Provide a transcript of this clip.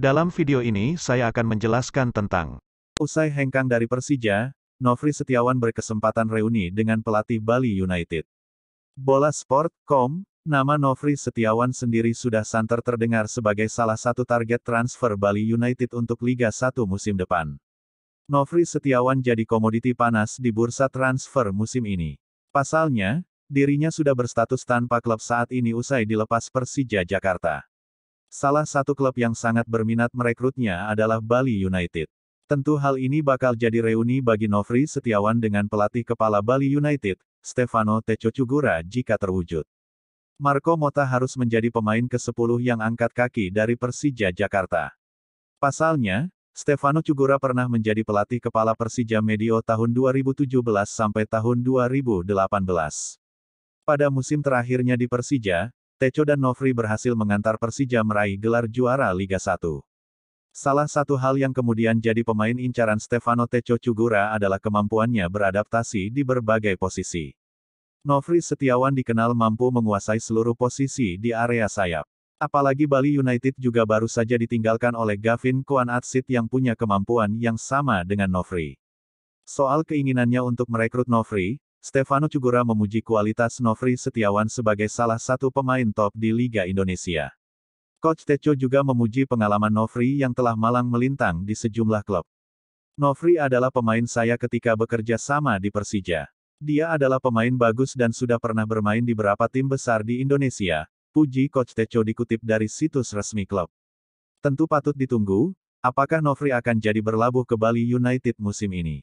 Dalam video ini saya akan menjelaskan tentang Usai hengkang dari Persija, Novri Setiawan berkesempatan reuni dengan pelatih Bali United. Bola Sport.com, nama Novri Setiawan sendiri sudah santer terdengar sebagai salah satu target transfer Bali United untuk Liga 1 musim depan. Novri Setiawan jadi komoditi panas di bursa transfer musim ini. Pasalnya, dirinya sudah berstatus tanpa klub saat ini usai dilepas Persija Jakarta. Salah satu klub yang sangat berminat merekrutnya adalah Bali United. Tentu hal ini bakal jadi reuni bagi Novri Setiawan dengan pelatih kepala Bali United, Stefano Teco Cugura jika terwujud. Marco Mota harus menjadi pemain ke-10 yang angkat kaki dari Persija Jakarta. Pasalnya, Stefano Cugura pernah menjadi pelatih kepala Persija Medio tahun 2017 sampai tahun 2018. Pada musim terakhirnya di Persija, Tejo dan Novri berhasil mengantar Persija meraih gelar juara Liga 1. Salah satu hal yang kemudian jadi pemain incaran Stefano Tejo Cugura adalah kemampuannya beradaptasi di berbagai posisi. Novri Setiawan dikenal mampu menguasai seluruh posisi di area sayap. Apalagi Bali United juga baru saja ditinggalkan oleh Gavin Kwan Atsit yang punya kemampuan yang sama dengan Novri. Soal keinginannya untuk merekrut Novri, Stefano Cugura memuji kualitas Novri Setiawan sebagai salah satu pemain top di Liga Indonesia. Coach Techo juga memuji pengalaman Novri yang telah malang melintang di sejumlah klub. Novri adalah pemain saya ketika bekerja sama di Persija. Dia adalah pemain bagus dan sudah pernah bermain di beberapa tim besar di Indonesia, puji Coach Techo dikutip dari situs resmi klub. Tentu patut ditunggu, apakah Novri akan jadi berlabuh ke Bali United musim ini.